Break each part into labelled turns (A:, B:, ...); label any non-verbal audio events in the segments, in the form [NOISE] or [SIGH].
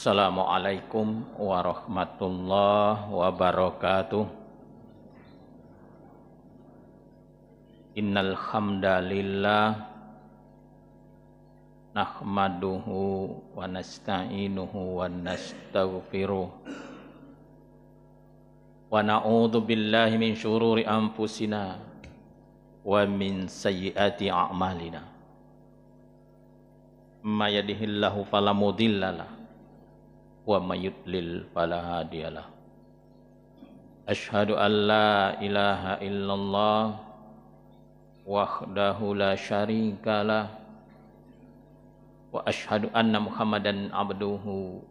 A: Assalamualaikum warahmatullahi wabarakatuh. Innal hamdalillah nahmaduhu wa nasta'inuhu wa nastaghfiruh. Wa na'udzu billahi min syururi anfusina wa min sayyiati a'malina. May yahdihillahu fala mudhillalah wa mayyudlil falahadiyalah Ashadu an ilaha illallah wahdahu la syarikalah wa ashadu anna muhammadan abduhu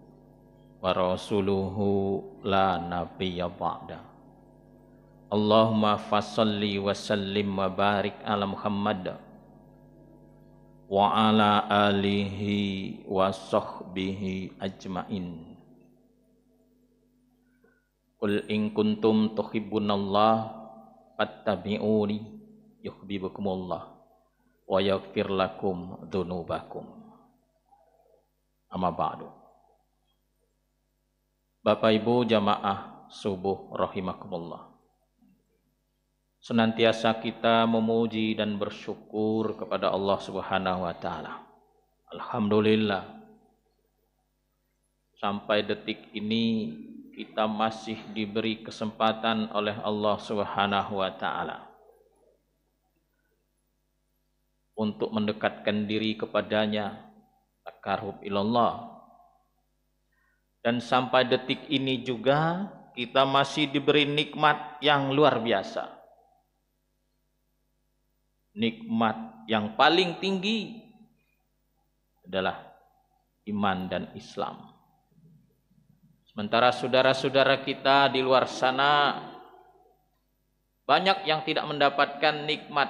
A: wa rasuluhu la nabiya ba'da Allahumma fasalli wa sallim wa barik ala muhammadah wa ala alihi wa sahbihi ajmain Qul in kuntum tuhibbunallah fattabi'uni yuhibbukumullah wa yaghfir lakum dzunubakum Amma ba'du Bapak Ibu jamaah subuh rahimakumullah senantiasa kita memuji dan bersyukur kepada Allah Subhanahu wa taala. Alhamdulillah. Sampai detik ini kita masih diberi kesempatan oleh Allah Subhanahu wa taala untuk mendekatkan diri kepadanya takarub ilallah dan sampai detik ini juga kita masih diberi nikmat yang luar biasa nikmat yang paling tinggi adalah iman dan Islam. Sementara saudara-saudara kita di luar sana banyak yang tidak mendapatkan nikmat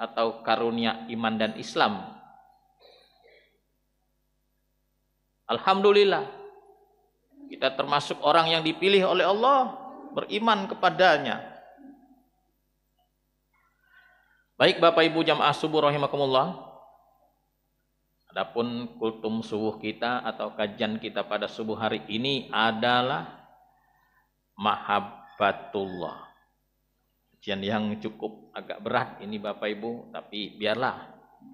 A: atau karunia iman dan Islam. Alhamdulillah kita termasuk orang yang dipilih oleh Allah beriman kepadanya Baik Bapak Ibu jamaah subuh rahimakumullah. Adapun kultum subuh kita atau kajian kita pada subuh hari ini adalah mahabbatullah. Kajian yang cukup agak berat ini Bapak Ibu, tapi biarlah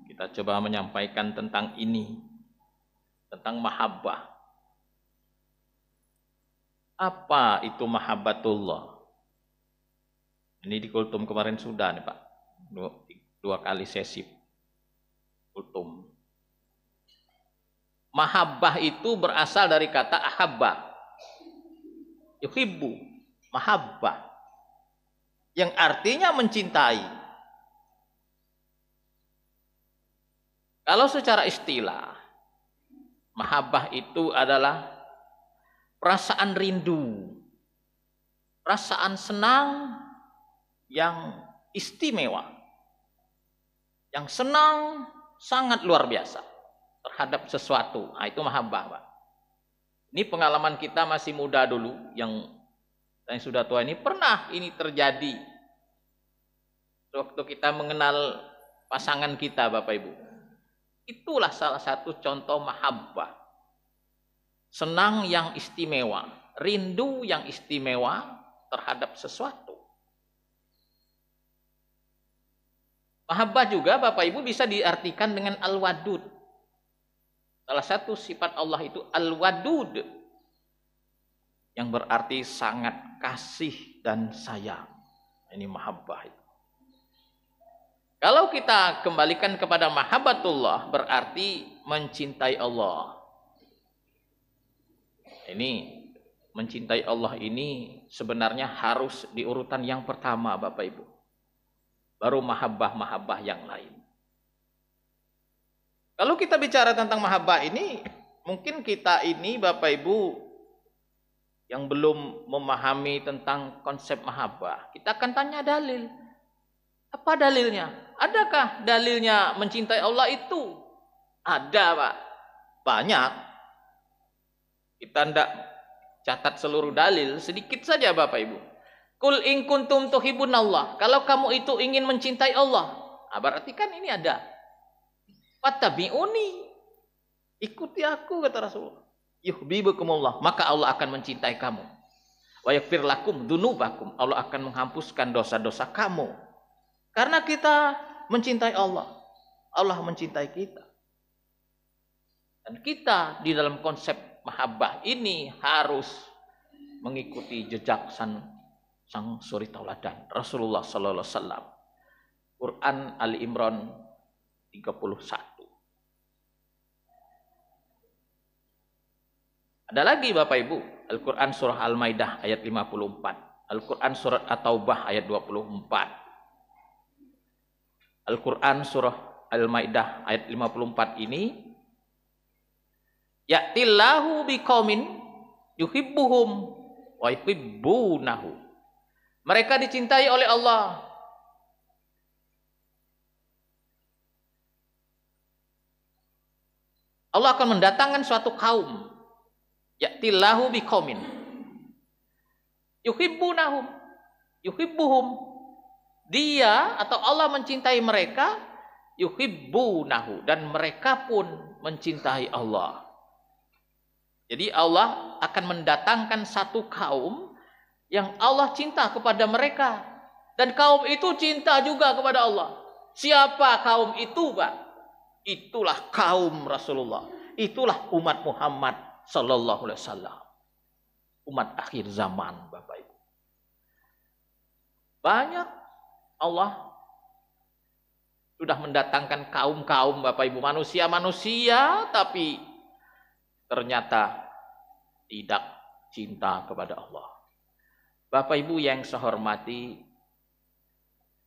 A: kita coba menyampaikan tentang ini. Tentang mahabbah. Apa itu mahabbatullah? Ini di kultum kemarin sudah nih Pak dua, dua kali sesi kultum. Mahabbah itu berasal dari kata ahabba. Yuhibbu, mahabbah. Yang artinya mencintai. Kalau secara istilah, mahabbah itu adalah perasaan rindu, perasaan senang yang istimewa yang senang sangat luar biasa terhadap sesuatu. Nah, itu mahabbah, Pak. Ini pengalaman kita masih muda dulu yang yang sudah tua ini pernah ini terjadi. Waktu kita mengenal pasangan kita, Bapak Ibu. Itulah salah satu contoh mahabbah. Senang yang istimewa, rindu yang istimewa terhadap sesuatu. Mahabbah juga Bapak Ibu bisa diartikan dengan al-wadud. Salah satu sifat Allah itu al-wadud yang berarti sangat kasih dan sayang. Ini mahabbah itu. Kalau kita kembalikan kepada mahabbatullah berarti mencintai Allah. Ini mencintai Allah ini sebenarnya harus diurutan yang pertama Bapak Ibu baru mahabbah-mahabbah yang lain. Kalau kita bicara tentang mahabbah ini, mungkin kita ini Bapak Ibu yang belum memahami tentang konsep mahabbah, kita akan tanya dalil. Apa dalilnya? Adakah dalilnya mencintai Allah itu? Ada, Pak. Banyak. Kita tidak catat seluruh dalil, sedikit saja Bapak Ibu. Kul in kuntum Allah. Kalau kamu itu ingin mencintai Allah, nah, berarti kan ini ada. Fattabi'uni. Ikuti aku kata Rasulullah. kumullah. maka Allah akan mencintai kamu. Wa yakfir lakum dunubakum. Allah akan menghapuskan dosa-dosa kamu. Karena kita mencintai Allah, Allah mencintai kita. Dan kita di dalam konsep mahabbah ini harus mengikuti jejak san sang suri tauladan Rasulullah sallallahu alaihi wasallam. Quran Ali Imran 31. Ada lagi Bapak Ibu, Al-Qur'an surah Al-Maidah ayat 54, Al-Qur'an surah At-Taubah ayat 24. Al-Qur'an surah Al-Maidah ayat 54 ini Ya'tillahu biqaumin yuhibbuhum wa yuhibbunahu mereka dicintai oleh Allah. Allah akan mendatangkan suatu kaum ya'tillahu biqaumin yuhibbunahum yuhibbuhum dia atau Allah mencintai mereka yuhibbunahu dan mereka pun mencintai Allah. Jadi Allah akan mendatangkan satu kaum yang Allah cinta kepada mereka dan kaum itu cinta juga kepada Allah. Siapa kaum itu, Pak? Itulah kaum Rasulullah. Itulah umat Muhammad sallallahu alaihi wasallam. Umat akhir zaman, Bapak Ibu. Banyak Allah sudah mendatangkan kaum-kaum Bapak Ibu manusia-manusia tapi ternyata tidak cinta kepada Allah. Bapak Ibu yang saya hormati,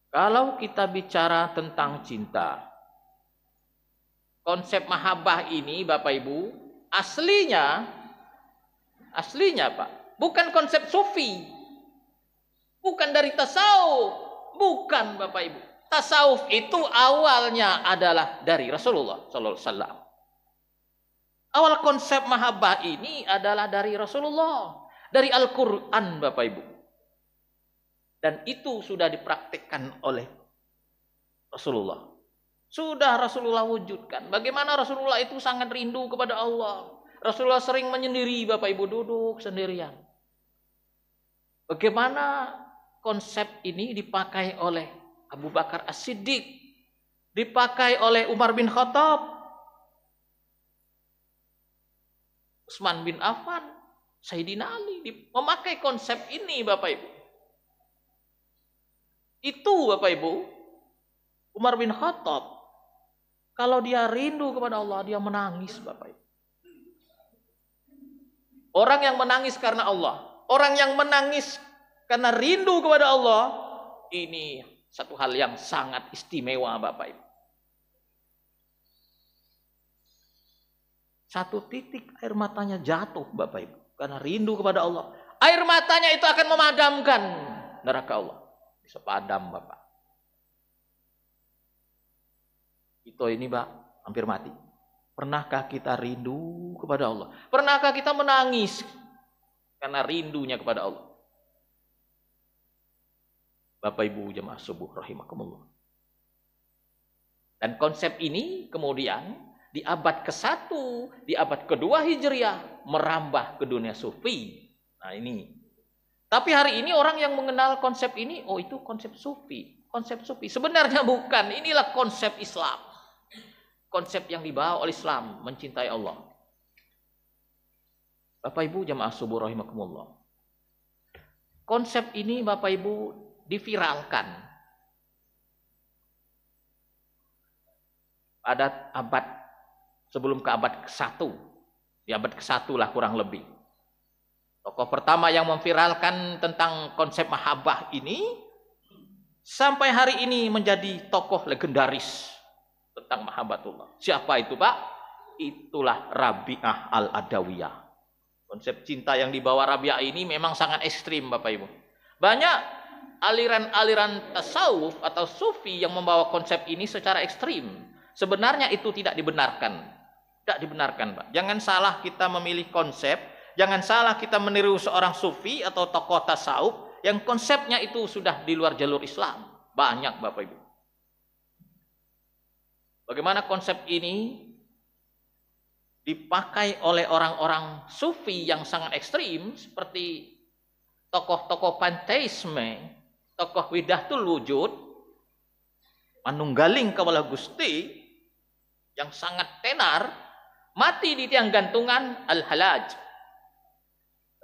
A: kalau kita bicara tentang cinta, konsep mahabbah ini Bapak Ibu, aslinya aslinya Pak, bukan konsep sufi. Bukan dari tasawuf, bukan Bapak Ibu. Tasawuf itu awalnya adalah dari Rasulullah sallallahu alaihi wasallam. Awal konsep mahabbah ini adalah dari Rasulullah, dari Al-Qur'an Bapak Ibu. Dan itu sudah dipraktikkan oleh Rasulullah. Sudah Rasulullah wujudkan. Bagaimana Rasulullah itu sangat rindu kepada Allah. Rasulullah sering menyendiri Bapak Ibu duduk sendirian. Bagaimana konsep ini dipakai oleh Abu Bakar As-Siddiq, dipakai oleh Umar bin Khattab, Utsman bin Affan, Sayyidina Ali memakai konsep ini Bapak Ibu. Itu Bapak Ibu, Umar bin Khattab, kalau dia rindu kepada Allah, dia menangis Bapak Ibu. Orang yang menangis karena Allah, orang yang menangis karena rindu kepada Allah, ini satu hal yang sangat istimewa Bapak Ibu. Satu titik air matanya jatuh Bapak Ibu karena rindu kepada Allah. Air matanya itu akan memadamkan neraka Allah sepadam Bapak. Kita ini Pak hampir mati. Pernahkah kita rindu kepada Allah? Pernahkah kita menangis karena rindunya kepada Allah? Bapak Ibu jemaah subuh rahimakumullah. Dan konsep ini kemudian di abad ke-1, di abad ke-2 Hijriah merambah ke dunia sufi. Nah, ini tapi hari ini orang yang mengenal konsep ini, oh itu konsep sufi, konsep sufi. Sebenarnya bukan, inilah konsep Islam. Konsep yang dibawa oleh Islam, mencintai Allah. Bapak Ibu jamaah subuh rahimakumullah. Konsep ini Bapak Ibu diviralkan. Pada abad sebelum ke abad ke-1. Di abad ke-1 lah kurang lebih Tokoh pertama yang memviralkan tentang konsep mahabbah ini sampai hari ini menjadi tokoh legendaris tentang mahabbatullah. Siapa itu, Pak? Itulah Rabi'ah Al-Adawiyah. Konsep cinta yang dibawa Rabi'ah ini memang sangat ekstrim, Bapak Ibu. Banyak aliran-aliran tasawuf atau sufi yang membawa konsep ini secara ekstrim. Sebenarnya itu tidak dibenarkan. Tidak dibenarkan, Pak. Jangan salah kita memilih konsep Jangan salah kita meniru seorang sufi atau tokoh tasawuf yang konsepnya itu sudah di luar jalur Islam. Banyak Bapak Ibu. Bagaimana konsep ini dipakai oleh orang-orang sufi yang sangat ekstrim seperti tokoh-tokoh panteisme, tokoh widatul wujud, manunggaling kawala gusti yang sangat tenar, mati di tiang gantungan al-halaj.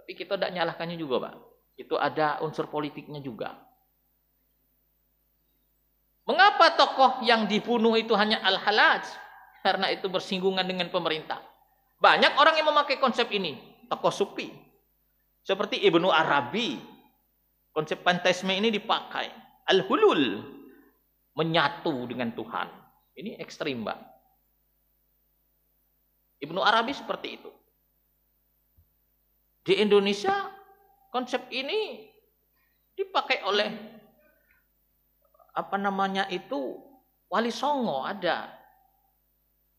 A: Tapi kita tidak nyalahkannya juga, Pak. Itu ada unsur politiknya juga. Mengapa tokoh yang dibunuh itu hanya Al-Halaj? Karena itu bersinggungan dengan pemerintah. Banyak orang yang memakai konsep ini. Tokoh supi. Seperti Ibnu Arabi. Konsep pantesme ini dipakai. Al-Hulul. Menyatu dengan Tuhan. Ini ekstrim, Pak. Ibnu Arabi seperti itu. Di Indonesia konsep ini dipakai oleh apa namanya itu Wali Songo ada.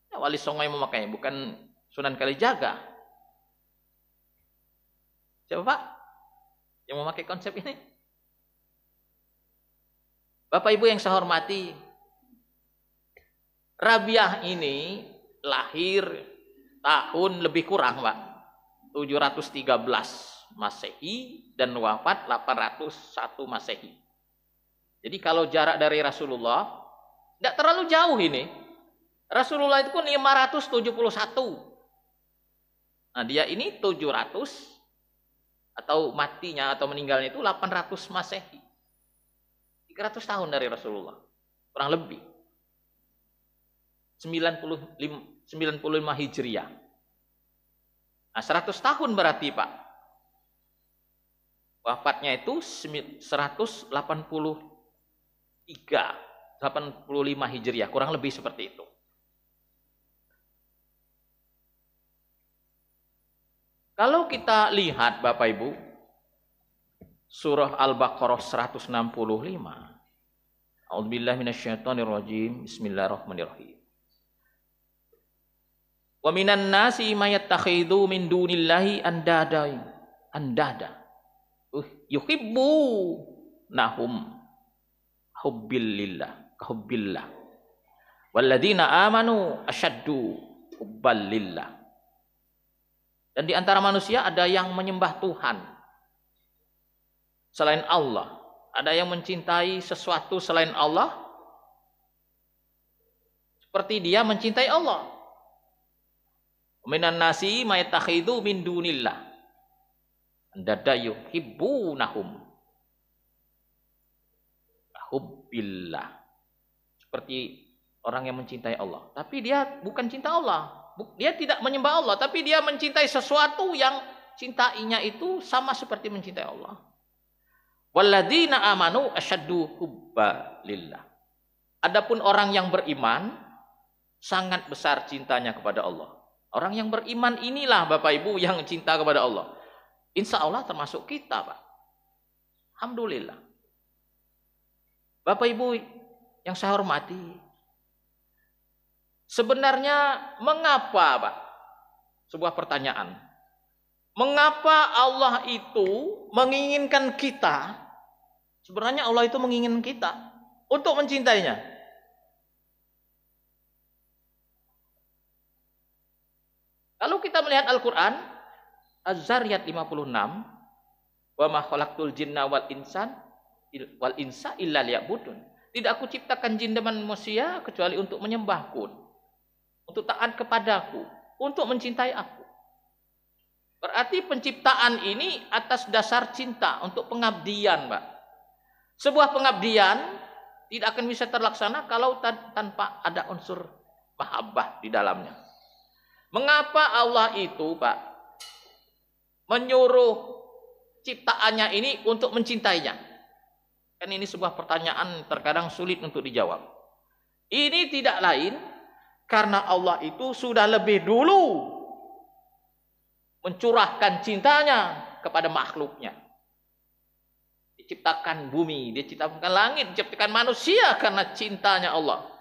A: Ya, Wali Songo yang memakainya bukan Sunan Kalijaga. Siapa Pak yang memakai konsep ini? Bapak Ibu yang saya hormati, Rabiah ini lahir tahun lebih kurang, Pak. 713 Masehi dan wafat 801 Masehi. Jadi kalau jarak dari Rasulullah tidak terlalu jauh ini. Rasulullah itu pun 571. Nah, dia ini 700 atau matinya atau meninggalnya itu 800 Masehi. 300 tahun dari Rasulullah. Kurang lebih. 95, 95 Hijriah. Nah 100 tahun berarti Pak. Wafatnya itu 183 85 Hijriah, kurang lebih seperti itu. Kalau kita lihat Bapak Ibu, surah Al-Baqarah 165. A'udzubillahi minasyaitonirrajim. Bismillahirrahmanirrahim. Wa minan nasi mayattakhidhu min dunillahi andada. Andada. Uh, yuhibbu nahum hubbillah hubbillah. Walladzina amanu asyaddu hubbalillah. Dan di antara manusia ada yang menyembah Tuhan selain Allah. Ada yang mencintai sesuatu selain Allah seperti dia mencintai Allah. Minan nasi mayatakhidhu min dunillah. Dada yuhibbunahum. Hubbillah. Seperti orang yang mencintai Allah. Tapi dia bukan cinta Allah. Dia tidak menyembah Allah. Tapi dia mencintai sesuatu yang cintainya itu sama seperti mencintai Allah. Walladina amanu asyaddu hubba lillah. Adapun orang yang beriman sangat besar cintanya kepada Allah. Orang yang beriman inilah Bapak Ibu yang cinta kepada Allah. Insya Allah termasuk kita Pak. Alhamdulillah. Bapak Ibu yang saya hormati. Sebenarnya mengapa Pak? Sebuah pertanyaan. Mengapa Allah itu menginginkan kita? Sebenarnya Allah itu menginginkan kita untuk mencintainya. Kalau kita melihat Al-Quran, Az-Zariyat 56, wa ma khalaqtul jinna wal insan wal insa illa liya'budun. Tidak aku ciptakan jin dan manusia kecuali untuk menyembahku, untuk taat kepadaku, untuk mencintai aku. Berarti penciptaan ini atas dasar cinta untuk pengabdian, Mbak. Sebuah pengabdian tidak akan bisa terlaksana kalau tanpa ada unsur mahabbah di dalamnya. Mengapa Allah itu, Pak, menyuruh ciptaannya ini untuk mencintainya? Kan ini sebuah pertanyaan terkadang sulit untuk dijawab. Ini tidak lain karena Allah itu sudah lebih dulu mencurahkan cintanya kepada makhluknya. Diciptakan bumi, diciptakan langit, diciptakan manusia karena cintanya Allah.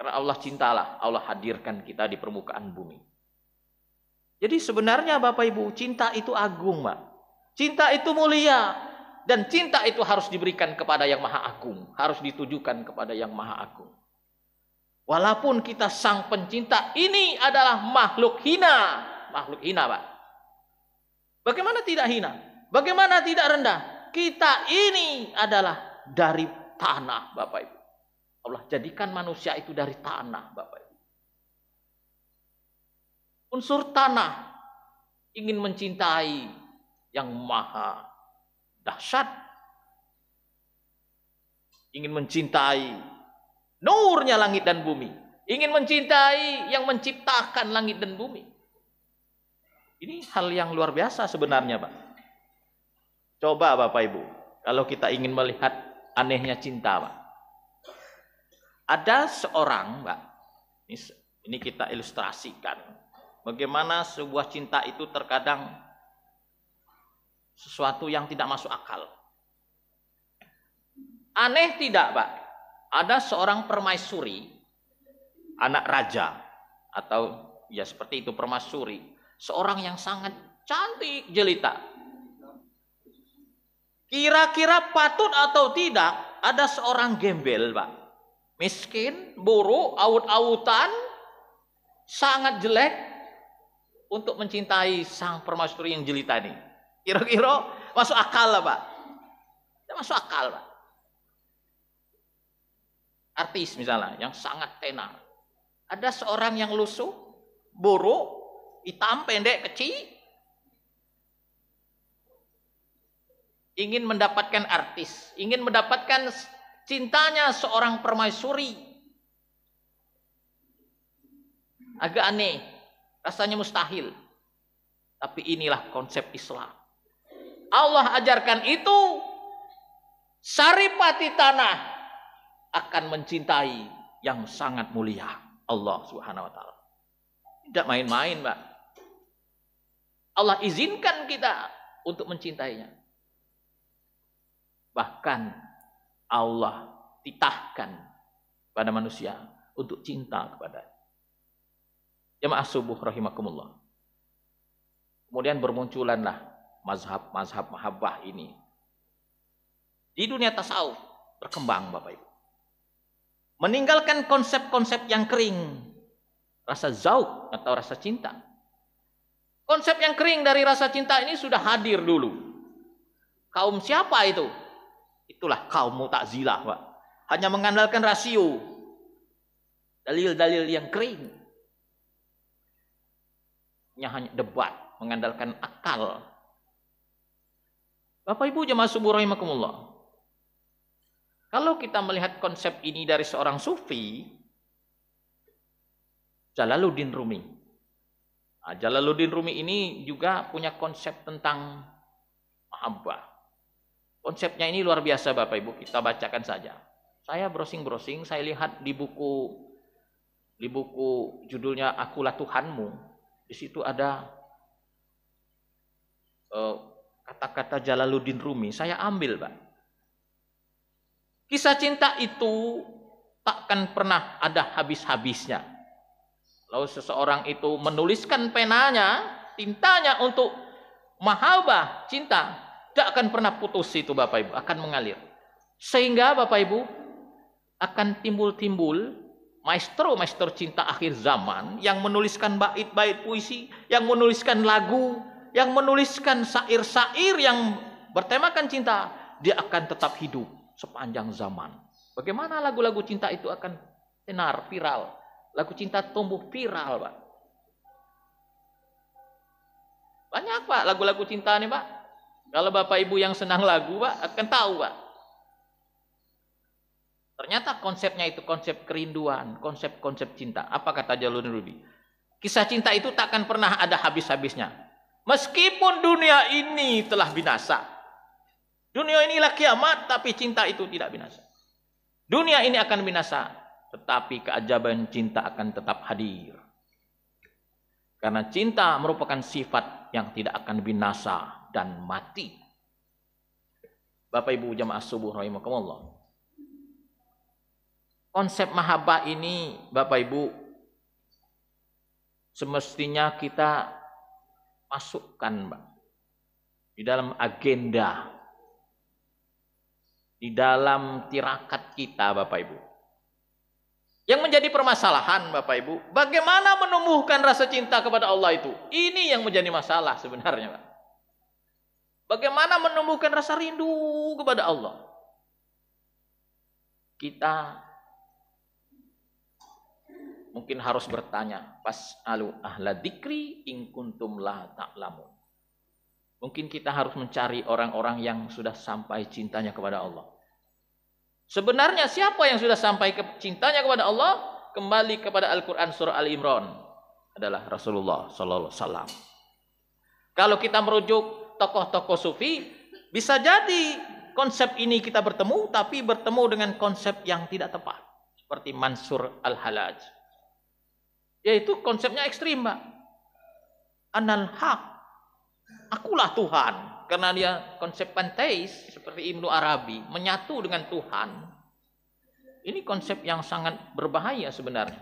A: Karena Allah cintalah, Allah hadirkan kita di permukaan bumi. Jadi sebenarnya Bapak Ibu, cinta itu agung, Mbak. Cinta itu mulia. Dan cinta itu harus diberikan kepada yang maha agung. Harus ditujukan kepada yang maha agung. Walaupun kita sang pencinta ini adalah makhluk hina. Makhluk hina, Pak. Bagaimana tidak hina? Bagaimana tidak rendah? Kita ini adalah dari tanah, Bapak Ibu. Allah jadikan manusia itu dari tanah, Bapak Ibu. Unsur tanah ingin mencintai yang maha dahsyat. Ingin mencintai nurnya langit dan bumi. Ingin mencintai yang menciptakan langit dan bumi. Ini hal yang luar biasa sebenarnya, Pak. Coba Bapak Ibu, kalau kita ingin melihat anehnya cinta, Pak. Ada seorang, Mbak. Ini, kita ilustrasikan bagaimana sebuah cinta itu terkadang sesuatu yang tidak masuk akal. Aneh tidak, Pak? Ada seorang permaisuri, anak raja atau ya seperti itu permaisuri, seorang yang sangat cantik jelita. Kira-kira patut atau tidak ada seorang gembel, Pak miskin, buruk, aut-autan, sangat jelek untuk mencintai sang permaisuri yang jeli tadi. Kira-kira masuk akal lah Pak. Masuk akal Pak. Artis misalnya yang sangat tenar. Ada seorang yang lusuh, buruk, hitam, pendek, kecil, ingin mendapatkan artis, ingin mendapatkan cintanya seorang permaisuri agak aneh rasanya mustahil tapi inilah konsep Islam Allah ajarkan itu saripati tanah akan mencintai yang sangat mulia Allah Subhanahu wa taala tidak main-main Mbak Allah izinkan kita untuk mencintainya bahkan Allah titahkan pada manusia untuk cinta kepada jemaah subuh rahimakumullah. Kemudian bermunculanlah mazhab-mazhab mahabbah ini. Di dunia tasawuf berkembang Bapak Ibu. Meninggalkan konsep-konsep yang kering, rasa zauk atau rasa cinta. Konsep yang kering dari rasa cinta ini sudah hadir dulu. Kaum siapa itu? Itulah kaum Mu'tazilah, Pak. Hanya mengandalkan rasio. Dalil-dalil yang kering. Hanya, hanya debat, mengandalkan akal. Bapak Ibu jemaah subuh rahimakumullah. Kalau kita melihat konsep ini dari seorang sufi, Jalaluddin Rumi. Nah, Jalaluddin Rumi ini juga punya konsep tentang mahabbah. Konsepnya ini luar biasa Bapak Ibu, kita bacakan saja. Saya browsing-browsing, saya lihat di buku di buku judulnya Akulah Tuhanmu. Di situ ada eh, kata-kata uh, Jalaluddin Rumi. Saya ambil, Pak. Kisah cinta itu takkan pernah ada habis-habisnya. Lalu seseorang itu menuliskan penanya, tintanya untuk mahabah cinta, tidak akan pernah putus itu Bapak Ibu, akan mengalir. Sehingga Bapak Ibu akan timbul-timbul maestro-maestro cinta akhir zaman yang menuliskan bait-bait puisi, yang menuliskan lagu, yang menuliskan sair-sair yang bertemakan cinta, dia akan tetap hidup sepanjang zaman. Bagaimana lagu-lagu cinta itu akan tenar, viral. Lagu cinta tumbuh viral, Pak. Banyak, Pak, lagu-lagu cinta ini, Pak kalau Bapak Ibu yang senang lagu, Pak, akan tahu, Pak. Ternyata konsepnya itu konsep kerinduan, konsep-konsep cinta. Apa kata Jalur Rudi? Kisah cinta itu tak akan pernah ada habis-habisnya. Meskipun dunia ini telah binasa. Dunia inilah kiamat, tapi cinta itu tidak binasa. Dunia ini akan binasa, tetapi keajaiban cinta akan tetap hadir. Karena cinta merupakan sifat yang tidak akan binasa, dan mati. Bapak Ibu jamaah subuh rahimakumullah. Konsep mahabbah ini Bapak Ibu semestinya kita masukkan Pak di dalam agenda di dalam tirakat kita Bapak Ibu. Yang menjadi permasalahan Bapak Ibu, bagaimana menumbuhkan rasa cinta kepada Allah itu? Ini yang menjadi masalah sebenarnya Pak. Bagaimana menumbuhkan rasa rindu kepada Allah? Kita mungkin harus bertanya, pas alu ahla dikri ing kuntum la ta'lamun. Mungkin kita harus mencari orang-orang yang sudah sampai cintanya kepada Allah. Sebenarnya siapa yang sudah sampai ke cintanya kepada Allah? Kembali kepada Al-Quran surah Al-Imran adalah Rasulullah Sallallahu Alaihi Wasallam. Kalau kita merujuk tokoh-tokoh sufi, bisa jadi konsep ini kita bertemu, tapi bertemu dengan konsep yang tidak tepat. Seperti Mansur Al-Halaj. Yaitu konsepnya ekstrim, Pak. Anal haq. Akulah Tuhan. Karena dia konsep panteis seperti Ibnu Arabi. Menyatu dengan Tuhan. Ini konsep yang sangat berbahaya sebenarnya.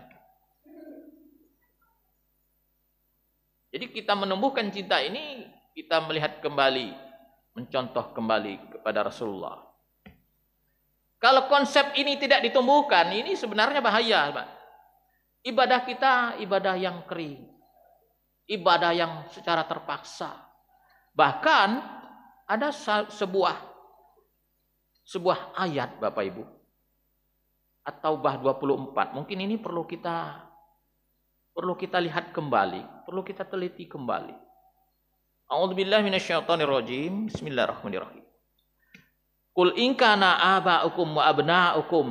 A: Jadi kita menumbuhkan cinta ini kita melihat kembali, mencontoh kembali kepada Rasulullah. Kalau konsep ini tidak ditumbuhkan, ini sebenarnya bahaya, Pak. Ibadah kita ibadah yang kering. Ibadah yang secara terpaksa. Bahkan ada sebuah sebuah ayat Bapak Ibu. atau bah 24. Mungkin ini perlu kita perlu kita lihat kembali, perlu kita teliti kembali minasyaitonir rajim. Bismillahirrahmanirrahim. Qul in kana aba'ukum wa abna'ukum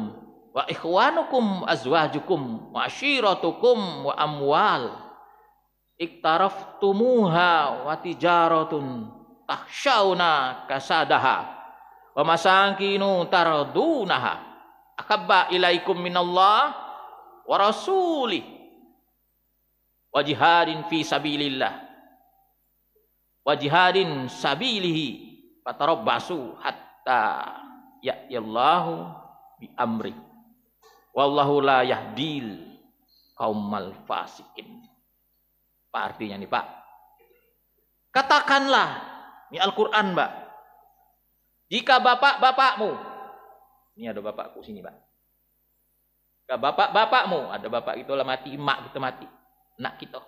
A: wa ikhwanukum azwajukum wa ashiratukum wa amwal iktaraftumuha wa tijaratun tahsyauna kasadaha wa masakinu tardunaha akabba ilaikum minallah wa rasulih wa jihadin fi sabilillah wajihadin sabilihi fatarabbasu hatta ya'yallahu bi amri wallahu la yahdil kaumal fasikin apa artinya nih pak katakanlah ini Al-Quran mbak jika bapak-bapakmu ini ada bapakku sini pak jika bapak-bapakmu ada bapak itu lah mati emak kita mati anak kita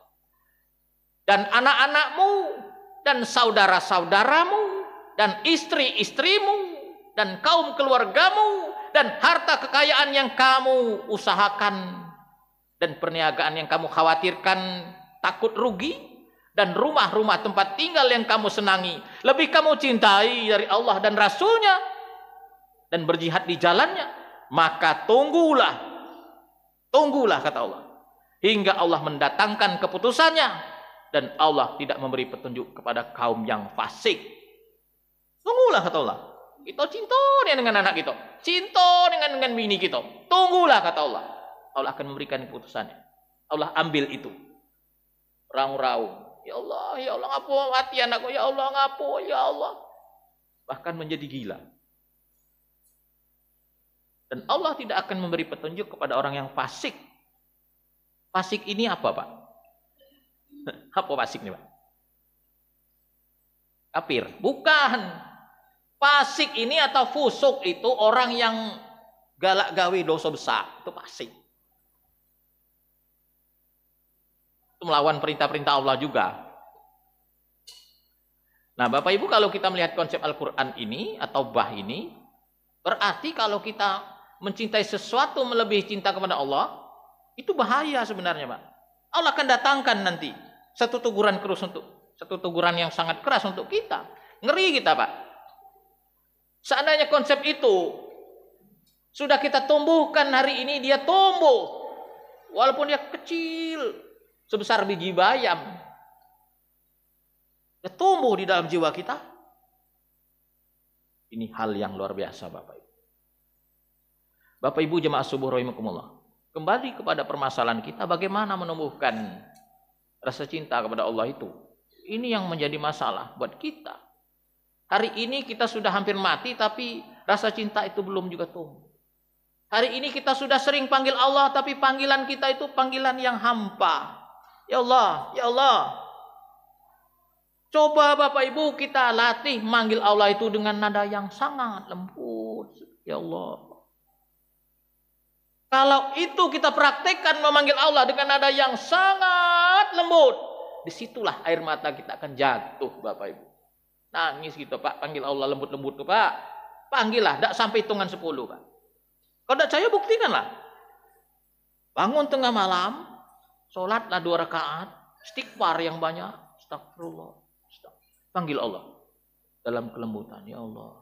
A: dan anak-anakmu dan saudara-saudaramu dan istri-istrimu dan kaum keluargamu dan harta kekayaan yang kamu usahakan dan perniagaan yang kamu khawatirkan takut rugi dan rumah-rumah tempat tinggal yang kamu senangi lebih kamu cintai dari Allah dan Rasulnya dan berjihad di jalannya maka tunggulah tunggulah kata Allah hingga Allah mendatangkan keputusannya dan Allah tidak memberi petunjuk kepada kaum yang fasik. Tunggulah kata Allah. Kita cinta dengan anak kita. Cinta dengan dengan bini kita. Tunggulah kata Allah. Allah akan memberikan keputusannya. Allah ambil itu. Raung-raung. Ya Allah, ya Allah ngapo mati anakku. Ya Allah ngapo, ya Allah. Bahkan menjadi gila. Dan Allah tidak akan memberi petunjuk kepada orang yang fasik. Fasik ini apa Pak? [LAUGHS] Apa pasik nih, Pak? Kapir. Bukan. Pasik ini atau fusuk itu orang yang galak gawe dosa besar. Itu pasik. Itu melawan perintah-perintah Allah juga. Nah, Bapak Ibu kalau kita melihat konsep Al-Qur'an ini atau bah ini, berarti kalau kita mencintai sesuatu melebihi cinta kepada Allah, itu bahaya sebenarnya, Pak. Allah akan datangkan nanti satu teguran keras untuk satu teguran yang sangat keras untuk kita. Ngeri kita, Pak. Seandainya konsep itu sudah kita tumbuhkan hari ini dia tumbuh. Walaupun dia kecil sebesar biji bayam. Dia tumbuh di dalam jiwa kita. Ini hal yang luar biasa, Bapak Ibu. Bapak Ibu jemaah subuh rahimakumullah. Kembali kepada permasalahan kita bagaimana menumbuhkan rasa cinta kepada Allah itu. Ini yang menjadi masalah buat kita. Hari ini kita sudah hampir mati tapi rasa cinta itu belum juga tumbuh. Hari ini kita sudah sering panggil Allah tapi panggilan kita itu panggilan yang hampa. Ya Allah, ya Allah. Coba Bapak Ibu kita latih manggil Allah itu dengan nada yang sangat lembut. Ya Allah, kalau itu kita praktekkan memanggil Allah dengan nada yang sangat lembut, disitulah air mata kita akan jatuh, Bapak Ibu. Nangis gitu, Pak, panggil Allah lembut-lembut tuh, Pak. Panggillah, tidak sampai hitungan sepuluh, Pak. Kalau tidak percaya, buktikanlah. Bangun tengah malam, sholatlah dua rakaat, stikfar yang banyak, astagfirullah, astagfirullah. Panggil Allah dalam kelembutan, ya Allah.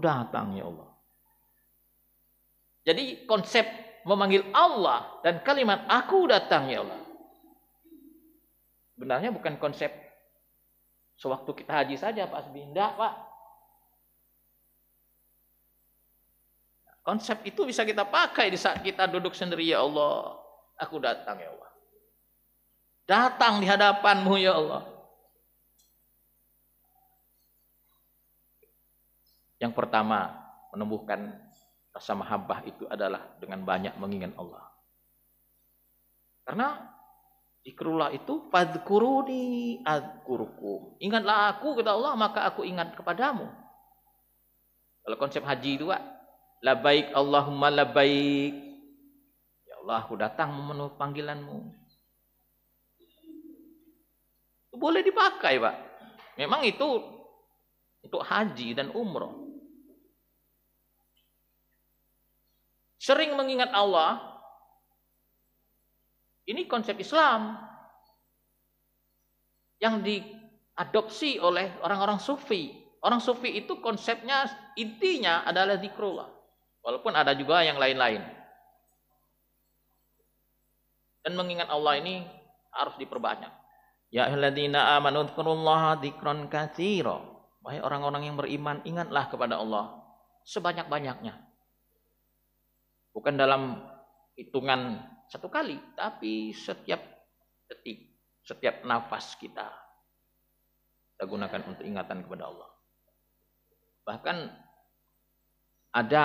A: Udah datang, ya Allah. Jadi konsep memanggil Allah dan kalimat aku datang ya Allah. Benarnya bukan konsep sewaktu kita haji saja Pak Sbinda, Pak. Konsep itu bisa kita pakai di saat kita duduk sendiri ya Allah. Aku datang ya Allah. Datang di hadapanmu ya Allah. Yang pertama, menumbuhkan Rasa mahabbah itu adalah dengan banyak mengingat Allah. Karena zikrullah itu fadkuruni adkurkum. Ingatlah aku kata Allah maka aku ingat kepadamu. Kalau konsep haji itu Pak, labaik Allahumma labaik. Ya Allah, aku datang memenuhi panggilanmu. Itu boleh dipakai, Pak. Memang itu untuk haji dan umroh. sering mengingat Allah, ini konsep Islam yang diadopsi oleh orang-orang sufi. Orang sufi itu konsepnya intinya adalah zikrullah. Walaupun ada juga yang lain-lain. Dan mengingat Allah ini harus diperbanyak. Ya alladzina amanu dzkurullaha dzikran katsira. Wahai orang-orang yang beriman, ingatlah kepada Allah sebanyak-banyaknya. Bukan dalam hitungan satu kali, tapi setiap detik, setiap nafas kita. Kita gunakan untuk ingatan kepada Allah. Bahkan ada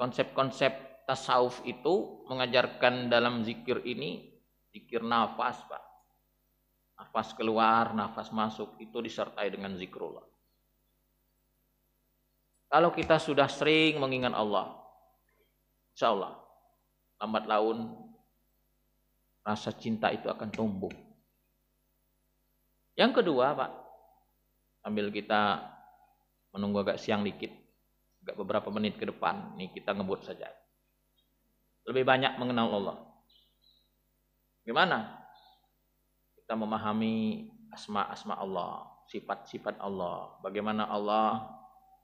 A: konsep-konsep tasawuf itu mengajarkan dalam zikir ini, zikir nafas Pak. Nafas keluar, nafas masuk, itu disertai dengan zikrullah. Kalau kita sudah sering mengingat Allah, Insya Allah, lambat laun rasa cinta itu akan tumbuh. Yang kedua, Pak, ambil kita menunggu agak siang dikit, agak beberapa menit ke depan, nih kita ngebut saja. Lebih banyak mengenal Allah. Gimana? Kita memahami asma-asma Allah, sifat-sifat Allah, bagaimana Allah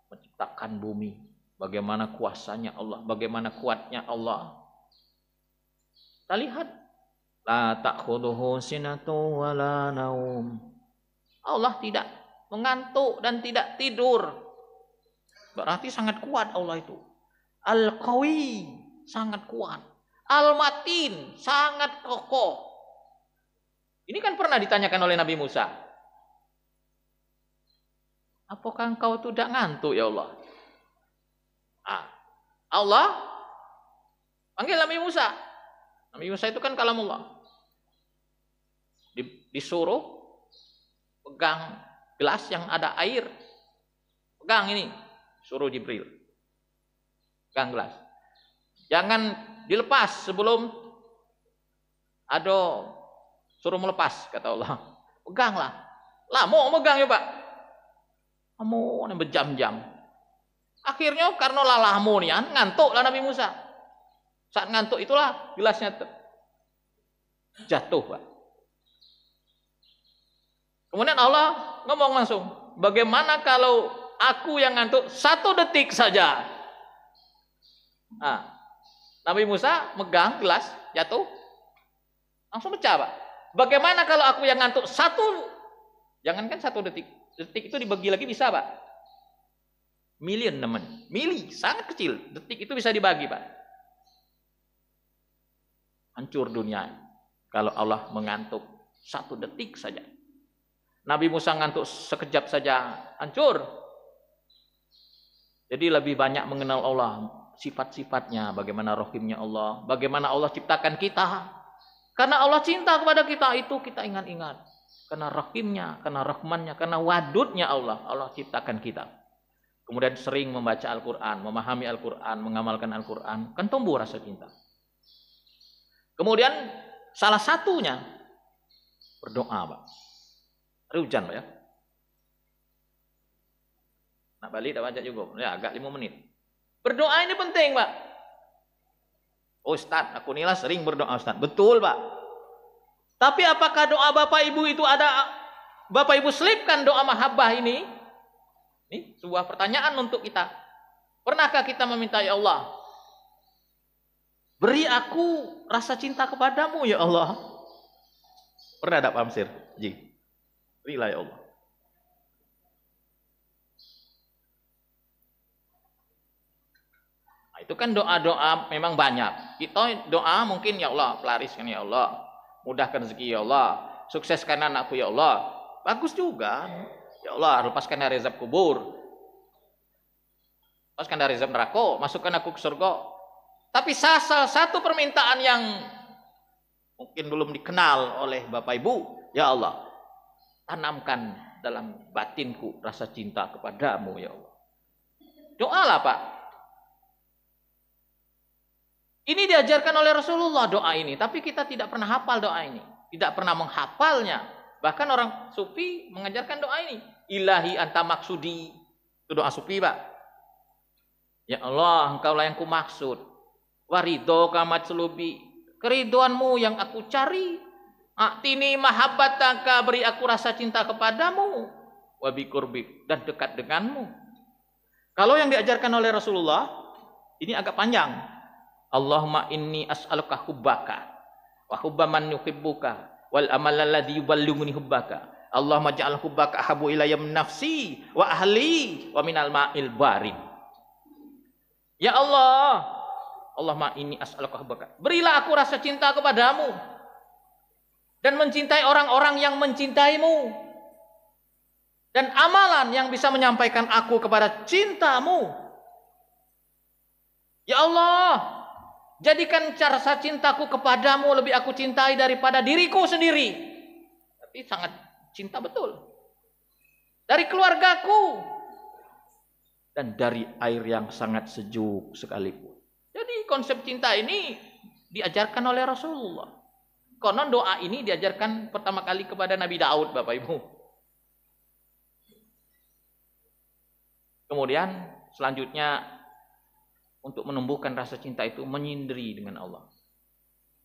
A: menciptakan bumi, Bagaimana kuasanya Allah, bagaimana kuatnya Allah. Kita lihat. La ta'khuduhu sinatu wa la naum. Allah tidak mengantuk dan tidak tidur. Berarti sangat kuat Allah itu. Al-Qawi, sangat kuat. Al-Matin, sangat kokoh. Ini kan pernah ditanyakan oleh Nabi Musa. Apakah engkau tidak ngantuk ya Allah? Ah, Allah panggil Nabi Musa. Nabi Musa itu kan kalamullah. Di, disuruh pegang gelas yang ada air. Pegang ini, suruh Jibril. Pegang gelas. Jangan dilepas sebelum ada suruh melepas kata Allah. Peganglah. Lah mau megang ya Pak. Kamu berjam-jam Akhirnya karena lalahmu nih, ya, ngantuk lah Nabi Musa. Saat ngantuk itulah gelasnya jatuh, Pak. Kemudian Allah ngomong langsung, bagaimana kalau aku yang ngantuk satu detik saja? Nah, Nabi Musa megang gelas, jatuh, langsung pecah, Pak. Bagaimana kalau aku yang ngantuk satu, jangankan satu detik, detik itu dibagi lagi bisa, Pak. Million teman. Mili, sangat kecil. Detik itu bisa dibagi, Pak. Hancur dunia. Kalau Allah mengantuk satu detik saja. Nabi Musa ngantuk sekejap saja hancur. Jadi lebih banyak mengenal Allah, sifat-sifatnya, bagaimana rohimnya Allah, bagaimana Allah ciptakan kita. Karena Allah cinta kepada kita itu kita ingat-ingat. Karena rahimnya, karena rahmannya, karena wadudnya Allah, Allah ciptakan kita kemudian sering membaca Al-Quran, memahami Al-Quran, mengamalkan Al-Quran, kan tumbuh rasa cinta. Kemudian salah satunya berdoa, Pak. Hari hujan, Pak ya. Nak balik tak baca juga. Ya, agak lima menit. Berdoa ini penting, Pak. Oh, Ustadz, aku nilai sering berdoa, Ustaz. Betul, Pak. Tapi apakah doa Bapak Ibu itu ada Bapak Ibu selipkan doa mahabbah ini ini sebuah pertanyaan untuk kita. Pernahkah kita meminta ya Allah? Beri aku rasa cinta kepadamu ya Allah. Pernah ada Pak Amsir? Ji. Berilah ya Allah. Nah, itu kan doa-doa memang banyak. Kita doa mungkin ya Allah, pelariskan ya Allah. Mudahkan rezeki ya Allah. Sukseskan anakku ya Allah. Bagus juga. Ya Allah, lepaskan dari azab kubur. Lepaskan dari azab neraka, masukkan aku ke surga. Tapi salah satu permintaan yang mungkin belum dikenal oleh Bapak Ibu, ya Allah, tanamkan dalam batinku rasa cinta kepadamu, ya Allah. Doalah, Pak. Ini diajarkan oleh Rasulullah doa ini, tapi kita tidak pernah hafal doa ini, tidak pernah menghafalnya. Bahkan orang sufi mengajarkan doa ini ilahi anta maksudi. Itu doa supi, Pak. Ya Allah, engkau lah yang ku maksud. Warido kamat selubi. Keriduanmu yang aku cari. Aktini mahabbataka beri aku rasa cinta kepadamu. Wabi kurbik dan dekat denganmu. Kalau yang diajarkan oleh Rasulullah, ini agak panjang. Allahumma inni ini hubbaka wa hubba man wal amalalladhi alladhi hubbaka Allah ja'al hubbaka Habu ilayya nafsi wa ahli wa minal ma'il barid. Ya Allah, Allah ma ini as'aluka hubbaka. Berilah aku rasa cinta kepadamu dan mencintai orang-orang yang mencintaimu dan amalan yang bisa menyampaikan aku kepada cintamu. Ya Allah, Jadikan rasa cintaku kepadamu lebih aku cintai daripada diriku sendiri. Tapi sangat Cinta betul. Dari keluargaku. Dan dari air yang sangat sejuk sekalipun. Jadi konsep cinta ini diajarkan oleh Rasulullah. Konon doa ini diajarkan pertama kali kepada Nabi Daud, Bapak Ibu. Kemudian selanjutnya untuk menumbuhkan rasa cinta itu menyindiri dengan Allah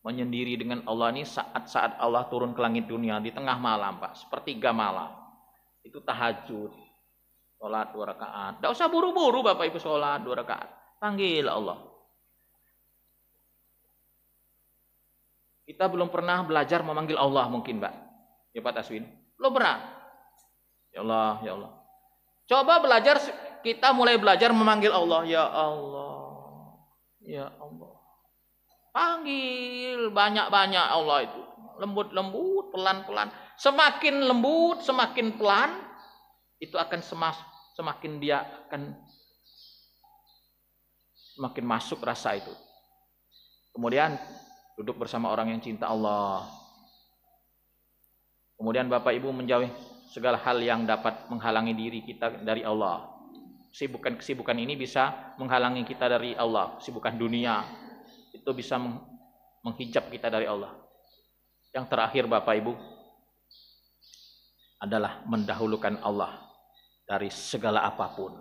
A: menyendiri dengan Allah ini saat-saat Allah turun ke langit dunia di tengah malam pak sepertiga malam itu tahajud sholat dua rakaat tidak usah buru-buru bapak ibu sholat dua rakaat panggil Allah kita belum pernah belajar memanggil Allah mungkin pak ya Pak Taswin lo pernah ya Allah ya Allah coba belajar kita mulai belajar memanggil Allah ya Allah ya Allah Panggil banyak-banyak Allah itu. Lembut-lembut, pelan-pelan. Semakin lembut, semakin pelan, itu akan semas, semakin dia akan semakin masuk rasa itu. Kemudian duduk bersama orang yang cinta Allah. Kemudian Bapak Ibu menjauhi segala hal yang dapat menghalangi diri kita dari Allah. sibukan kesibukan ini bisa menghalangi kita dari Allah, sibukan dunia, itu bisa menghijab kita dari Allah. Yang terakhir Bapak Ibu adalah mendahulukan Allah dari segala apapun.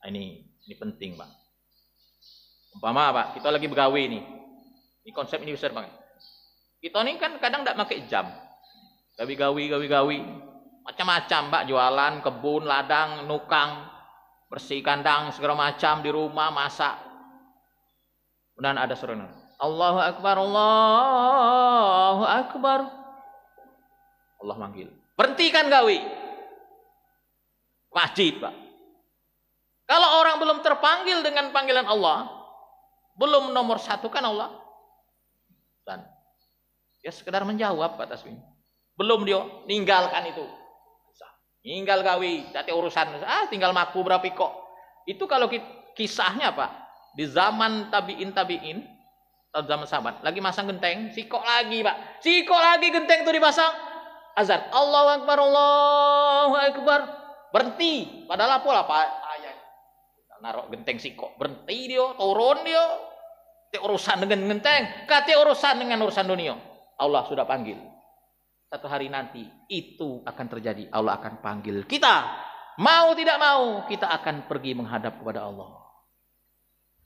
A: Nah, ini ini penting, Pak. Umpama Pak, kita lagi begawe ini. Ini konsep ini besar banget. Kita ini kan kadang tidak pakai jam. Gawi-gawi, gawi-gawi. Macam-macam, Pak. Jualan, kebun, ladang, nukang, bersih kandang, segala macam di rumah, masak. Kemudian ada suara Allahu Akbar, Allahu Akbar. Allah manggil. Berhentikan gawi. Wajib, Pak. Kalau orang belum terpanggil dengan panggilan Allah, belum nomor satu kan Allah. Dan dia sekedar menjawab Pak Tasmin. Belum dia ninggalkan itu. Ninggal gawi, tadi urusan. Ah, tinggal maku berapa kok. Itu kalau kisahnya Pak, di zaman tabiin tabiin atau zaman sahabat lagi masang genteng sikok lagi pak sikok lagi genteng itu dipasang azan Allah akbar Allah akbar berhenti padahal apa lah pak ayat narok genteng sikok berhenti dia turun dia te urusan dengan genteng kata urusan dengan urusan dunia Allah sudah panggil satu hari nanti itu akan terjadi Allah akan panggil kita mau tidak mau kita akan pergi menghadap kepada Allah